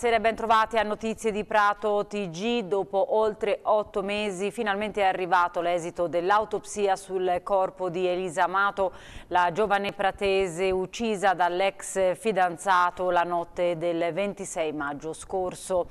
Buonasera ben trovati a Notizie di Prato TG. Dopo oltre otto mesi finalmente è arrivato l'esito dell'autopsia sul corpo di Elisa Amato, la giovane pratese uccisa dall'ex fidanzato la notte del 26 maggio scorso.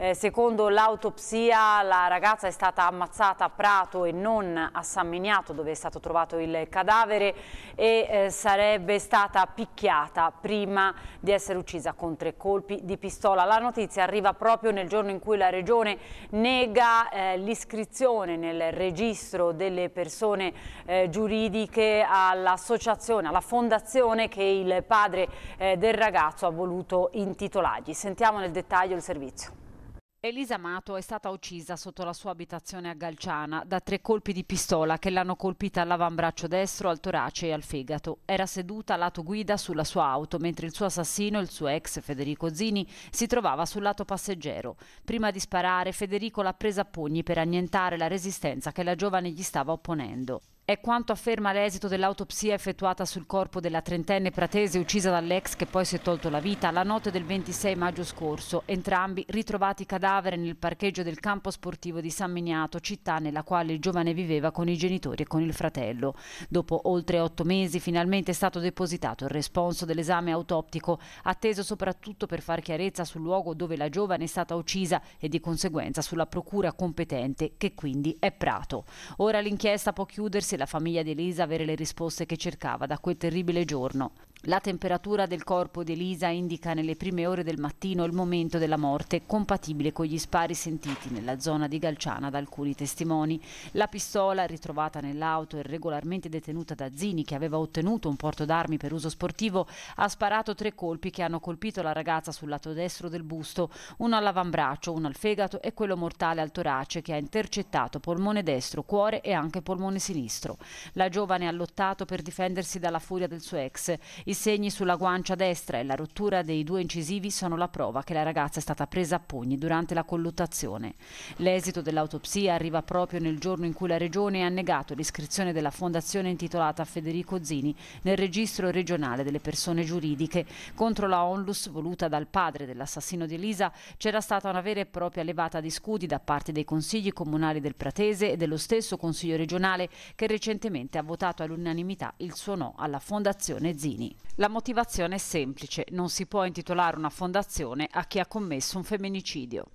Eh, secondo l'autopsia la ragazza è stata ammazzata a Prato e non a San Miniato dove è stato trovato il cadavere e eh, sarebbe stata picchiata prima di essere uccisa con tre colpi di pistola. La notizia arriva proprio nel giorno in cui la Regione nega eh, l'iscrizione nel registro delle persone eh, giuridiche all'associazione, alla fondazione che il padre eh, del ragazzo ha voluto intitolargli. Sentiamo nel dettaglio il servizio. Elisa Mato è stata uccisa sotto la sua abitazione a Galciana da tre colpi di pistola che l'hanno colpita all'avambraccio destro, al torace e al fegato. Era seduta a lato guida sulla sua auto, mentre il suo assassino, il suo ex Federico Zini, si trovava sul lato passeggero. Prima di sparare, Federico l'ha presa a pugni per annientare la resistenza che la giovane gli stava opponendo. È quanto afferma l'esito dell'autopsia effettuata sul corpo della trentenne pratese uccisa dall'ex che poi si è tolto la vita la notte del 26 maggio scorso, entrambi ritrovati cadavere nel parcheggio del campo sportivo di San Miniato, città nella quale il giovane viveva con i genitori e con il fratello. Dopo oltre otto mesi finalmente è stato depositato il responso dell'esame autoptico, atteso soprattutto per far chiarezza sul luogo dove la giovane è stata uccisa e di conseguenza sulla procura competente che quindi è Prato. Ora l'inchiesta può chiudersi la famiglia di Elisa avere le risposte che cercava da quel terribile giorno. La temperatura del corpo di Elisa indica nelle prime ore del mattino il momento della morte, compatibile con gli spari sentiti nella zona di Galciana da alcuni testimoni. La pistola ritrovata nell'auto e regolarmente detenuta da Zini, che aveva ottenuto un porto d'armi per uso sportivo, ha sparato tre colpi che hanno colpito la ragazza sul lato destro del busto, uno all'avambraccio, uno al fegato e quello mortale al torace che ha intercettato polmone destro, cuore e anche polmone sinistro. La giovane ha lottato per difendersi dalla furia del suo ex. I segni sulla guancia destra e la rottura dei due incisivi sono la prova che la ragazza è stata presa a pugni durante la colluttazione. L'esito dell'autopsia arriva proprio nel giorno in cui la Regione ha negato l'iscrizione della fondazione intitolata Federico Zini nel registro regionale delle persone giuridiche. Contro la onlus voluta dal padre dell'assassino di Elisa c'era stata una vera e propria levata di scudi da parte dei consigli comunali del Pratese e dello stesso Consiglio regionale che recentemente ha votato all'unanimità il suo no alla fondazione Zini. La motivazione è semplice, non si può intitolare una fondazione a chi ha commesso un femminicidio.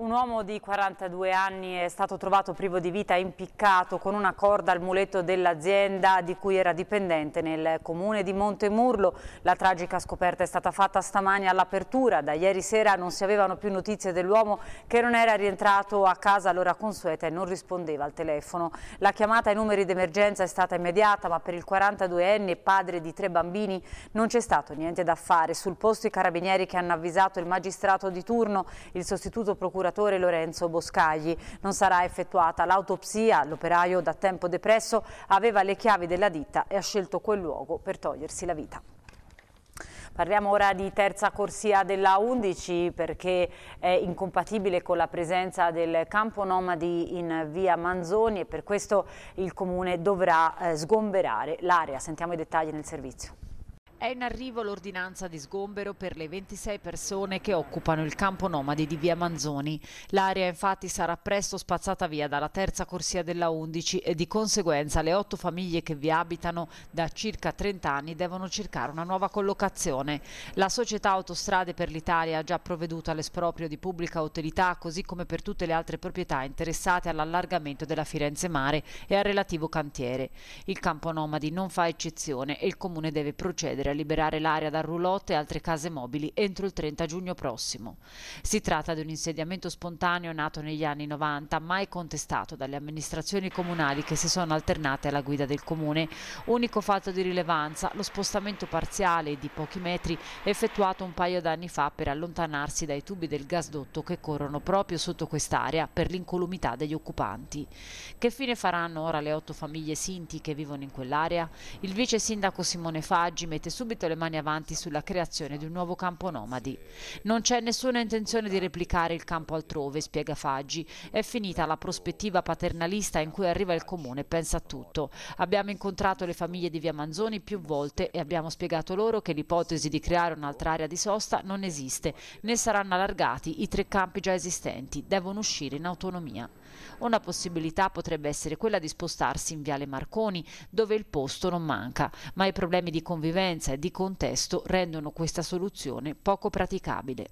Un uomo di 42 anni è stato trovato privo di vita impiccato con una corda al muletto dell'azienda di cui era dipendente nel comune di Montemurlo. La tragica scoperta è stata fatta stamani all'apertura. Da ieri sera non si avevano più notizie dell'uomo che non era rientrato a casa all'ora consueta e non rispondeva al telefono. La chiamata ai numeri d'emergenza è stata immediata ma per il 42enne padre di tre bambini non c'è stato niente da fare. Sul posto i carabinieri che hanno avvisato il magistrato di turno, il sostituto procuratore procuratore Lorenzo Boscagli. Non sarà effettuata l'autopsia, l'operaio da tempo depresso aveva le chiavi della ditta e ha scelto quel luogo per togliersi la vita. Parliamo ora di terza corsia della 11 perché è incompatibile con la presenza del campo nomadi in via Manzoni e per questo il comune dovrà eh, sgomberare l'area. Sentiamo i dettagli nel servizio. È in arrivo l'ordinanza di sgombero per le 26 persone che occupano il campo nomadi di via Manzoni. L'area infatti sarà presto spazzata via dalla terza corsia della 11 e di conseguenza le otto famiglie che vi abitano da circa 30 anni devono cercare una nuova collocazione. La società Autostrade per l'Italia ha già provveduto all'esproprio di pubblica utilità così come per tutte le altre proprietà interessate all'allargamento della Firenze Mare e al relativo cantiere. Il campo nomadi non fa eccezione e il comune deve procedere a liberare l'area da roulotte e altre case mobili entro il 30 giugno prossimo. Si tratta di un insediamento spontaneo nato negli anni 90, mai contestato dalle amministrazioni comunali che si sono alternate alla guida del comune. Unico fatto di rilevanza, lo spostamento parziale di pochi metri effettuato un paio d'anni fa per allontanarsi dai tubi del gasdotto che corrono proprio sotto quest'area per l'incolumità degli occupanti. Che fine faranno ora le otto famiglie sinti che vivono in quell'area? Il vice sindaco Simone Faggi mette su subito le mani avanti sulla creazione di un nuovo campo nomadi. Non c'è nessuna intenzione di replicare il campo altrove, spiega Faggi. È finita la prospettiva paternalista in cui arriva il comune e pensa a tutto. Abbiamo incontrato le famiglie di Via Manzoni più volte e abbiamo spiegato loro che l'ipotesi di creare un'altra area di sosta non esiste, né saranno allargati i tre campi già esistenti, devono uscire in autonomia. Una possibilità potrebbe essere quella di spostarsi in Viale Marconi, dove il posto non manca, ma i problemi di convivenza e di contesto rendono questa soluzione poco praticabile.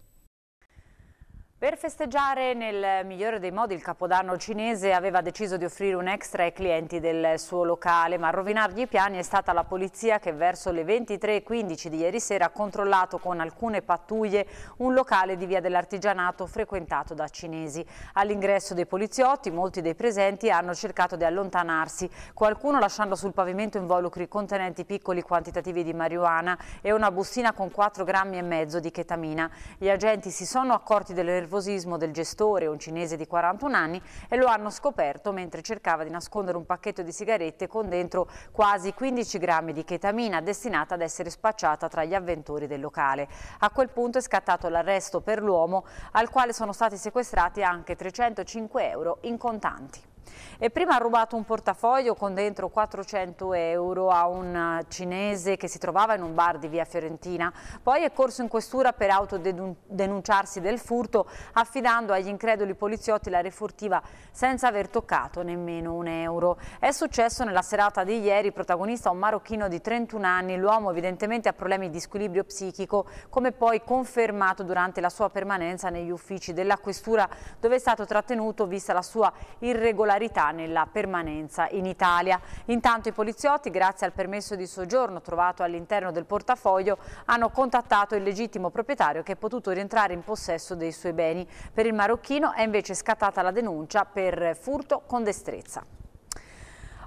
Per festeggiare nel migliore dei modi il capodanno cinese aveva deciso di offrire un extra ai clienti del suo locale, ma a rovinargli i piani è stata la polizia che verso le 23.15 di ieri sera ha controllato con alcune pattuglie un locale di via dell'artigianato frequentato da cinesi. All'ingresso dei poliziotti molti dei presenti hanno cercato di allontanarsi, qualcuno lasciando sul pavimento involucri contenenti piccoli quantitativi di marijuana e una bustina con 4 grammi e mezzo di chetamina. Gli agenti si sono accorti dell'errore nervosismo del gestore, un cinese di 41 anni, e lo hanno scoperto mentre cercava di nascondere un pacchetto di sigarette con dentro quasi 15 grammi di chetamina destinata ad essere spacciata tra gli avventori del locale. A quel punto è scattato l'arresto per l'uomo al quale sono stati sequestrati anche 305 euro in contanti. E prima ha rubato un portafoglio con dentro 400 euro a un cinese che si trovava in un bar di via Fiorentina. Poi è corso in questura per autodenunciarsi del furto, affidando agli increduli poliziotti la refurtiva senza aver toccato nemmeno un euro. È successo nella serata di ieri, protagonista un marocchino di 31 anni, l'uomo evidentemente ha problemi di squilibrio psichico, come poi confermato durante la sua permanenza negli uffici della questura dove è stato trattenuto vista la sua irregolarità parità nella permanenza in Italia. Intanto i poliziotti, grazie al permesso di soggiorno trovato all'interno del portafoglio, hanno contattato il legittimo proprietario che è potuto rientrare in possesso dei suoi beni. Per il marocchino è invece scattata la denuncia per furto con destrezza.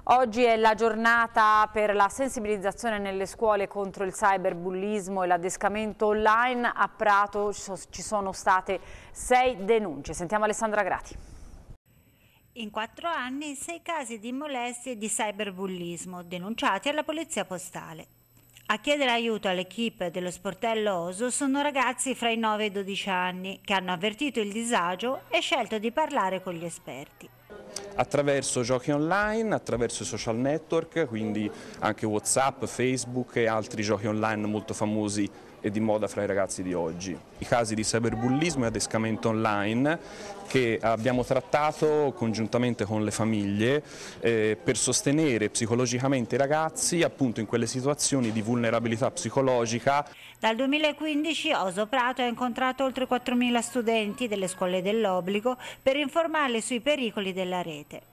Oggi è la giornata per la sensibilizzazione nelle scuole contro il cyberbullismo e l'adescamento online. A Prato ci sono state sei denunce. Sentiamo Alessandra Grati. In quattro anni sei casi di molestie e di cyberbullismo denunciati alla polizia postale. A chiedere aiuto all'equipe dello sportello Oso sono ragazzi fra i 9 e i 12 anni che hanno avvertito il disagio e scelto di parlare con gli esperti attraverso giochi online, attraverso i social network, quindi anche Whatsapp, Facebook e altri giochi online molto famosi e di moda fra i ragazzi di oggi. I casi di cyberbullismo e adescamento online che abbiamo trattato congiuntamente con le famiglie eh, per sostenere psicologicamente i ragazzi appunto in quelle situazioni di vulnerabilità psicologica. Dal 2015 Oso Prato ha incontrato oltre 4.000 studenti delle scuole dell'obbligo per informarle sui pericoli della rete.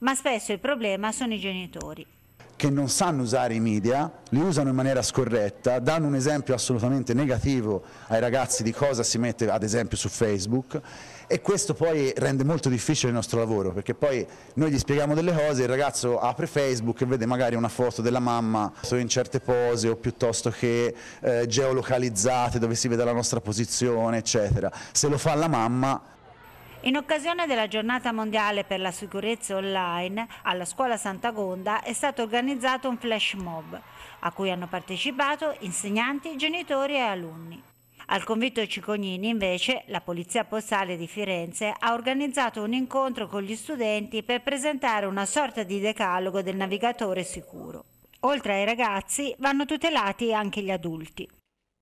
Ma spesso il problema sono i genitori che non sanno usare i media, li usano in maniera scorretta, danno un esempio assolutamente negativo ai ragazzi di cosa si mette ad esempio su Facebook e questo poi rende molto difficile il nostro lavoro perché poi noi gli spieghiamo delle cose, il ragazzo apre Facebook e vede magari una foto della mamma in certe pose o piuttosto che eh, geolocalizzate dove si vede la nostra posizione eccetera. Se lo fa la mamma in occasione della giornata mondiale per la sicurezza online, alla scuola Santa Gonda è stato organizzato un flash mob a cui hanno partecipato insegnanti, genitori e alunni. Al convitto Cicognini, invece, la Polizia Postale di Firenze ha organizzato un incontro con gli studenti per presentare una sorta di decalogo del navigatore sicuro. Oltre ai ragazzi vanno tutelati anche gli adulti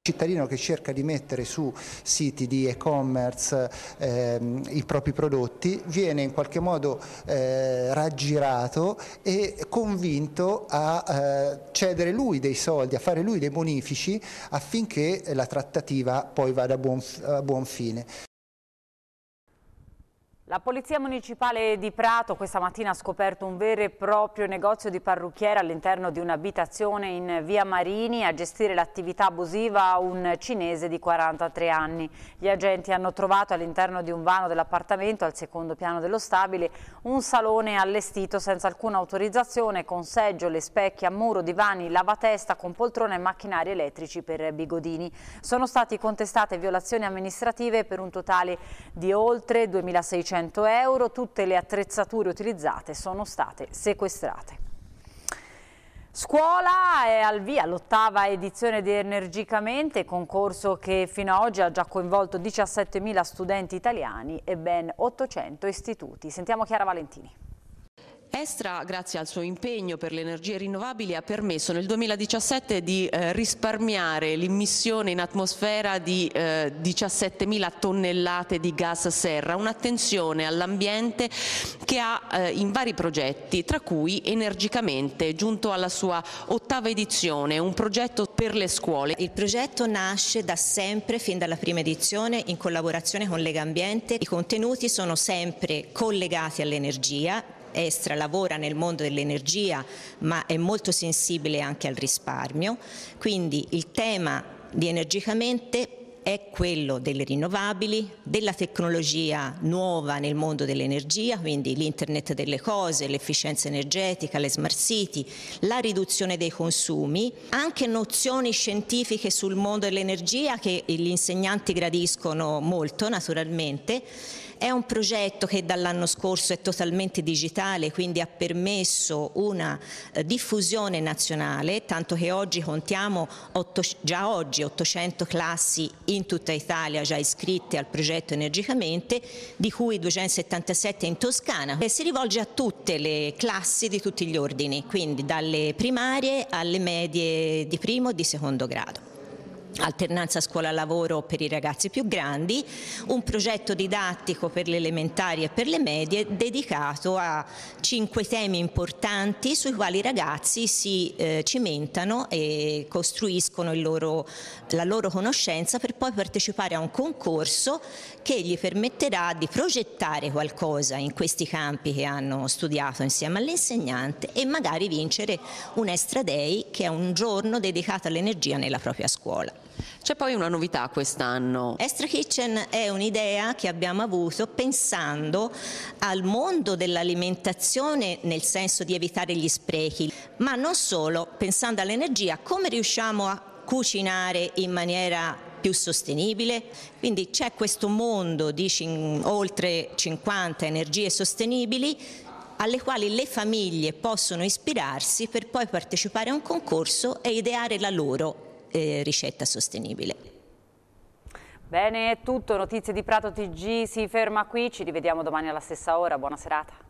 cittadino che cerca di mettere su siti di e-commerce ehm, i propri prodotti viene in qualche modo eh, raggirato e convinto a eh, cedere lui dei soldi, a fare lui dei bonifici affinché la trattativa poi vada a buon, a buon fine. La Polizia Municipale di Prato questa mattina ha scoperto un vero e proprio negozio di parrucchiere all'interno di un'abitazione in via Marini a gestire l'attività abusiva un cinese di 43 anni. Gli agenti hanno trovato all'interno di un vano dell'appartamento al secondo piano dello stabile un salone allestito senza alcuna autorizzazione con seggiole, specchi a muro, divani, lavatesta con poltrone e macchinari elettrici per bigodini. Sono state contestate violazioni amministrative per un totale di oltre 2600 100 euro, tutte le attrezzature utilizzate sono state sequestrate. Scuola è al via l'ottava edizione di Energicamente, concorso che fino ad oggi ha già coinvolto 17.000 studenti italiani e ben 800 istituti. Sentiamo Chiara Valentini. Estra, grazie al suo impegno per le energie rinnovabili, ha permesso nel 2017 di eh, risparmiare l'immissione in atmosfera di eh, 17.000 tonnellate di gas serra, un'attenzione all'ambiente che ha eh, in vari progetti, tra cui energicamente, giunto alla sua ottava edizione, un progetto per le scuole. Il progetto nasce da sempre, fin dalla prima edizione, in collaborazione con Lega Ambiente. I contenuti sono sempre collegati all'energia, Estra lavora nel mondo dell'energia ma è molto sensibile anche al risparmio, quindi il tema di Energicamente è quello delle rinnovabili, della tecnologia nuova nel mondo dell'energia, quindi l'internet delle cose, l'efficienza energetica, le smart city, la riduzione dei consumi, anche nozioni scientifiche sul mondo dell'energia che gli insegnanti gradiscono molto naturalmente è un progetto che dall'anno scorso è totalmente digitale, quindi ha permesso una eh, diffusione nazionale, tanto che oggi contiamo otto, già oggi 800 classi in tutta Italia già iscritte al progetto Energicamente, di cui 277 in Toscana. E si rivolge a tutte le classi di tutti gli ordini, quindi dalle primarie alle medie di primo e di secondo grado alternanza scuola-lavoro per i ragazzi più grandi, un progetto didattico per le elementari e per le medie dedicato a cinque temi importanti sui quali i ragazzi si eh, cimentano e costruiscono loro, la loro conoscenza per poi partecipare a un concorso che gli permetterà di progettare qualcosa in questi campi che hanno studiato insieme all'insegnante e magari vincere un Extra Day che è un giorno dedicato all'energia nella propria scuola. C'è poi una novità quest'anno. Extra Kitchen è un'idea che abbiamo avuto pensando al mondo dell'alimentazione nel senso di evitare gli sprechi, ma non solo, pensando all'energia, come riusciamo a cucinare in maniera più sostenibile, quindi c'è questo mondo di oltre 50 energie sostenibili alle quali le famiglie possono ispirarsi per poi partecipare a un concorso e ideare la loro eh, ricetta sostenibile. Bene, è tutto. Notizie di Prato TG si ferma qui. Ci rivediamo domani alla stessa ora. Buona serata.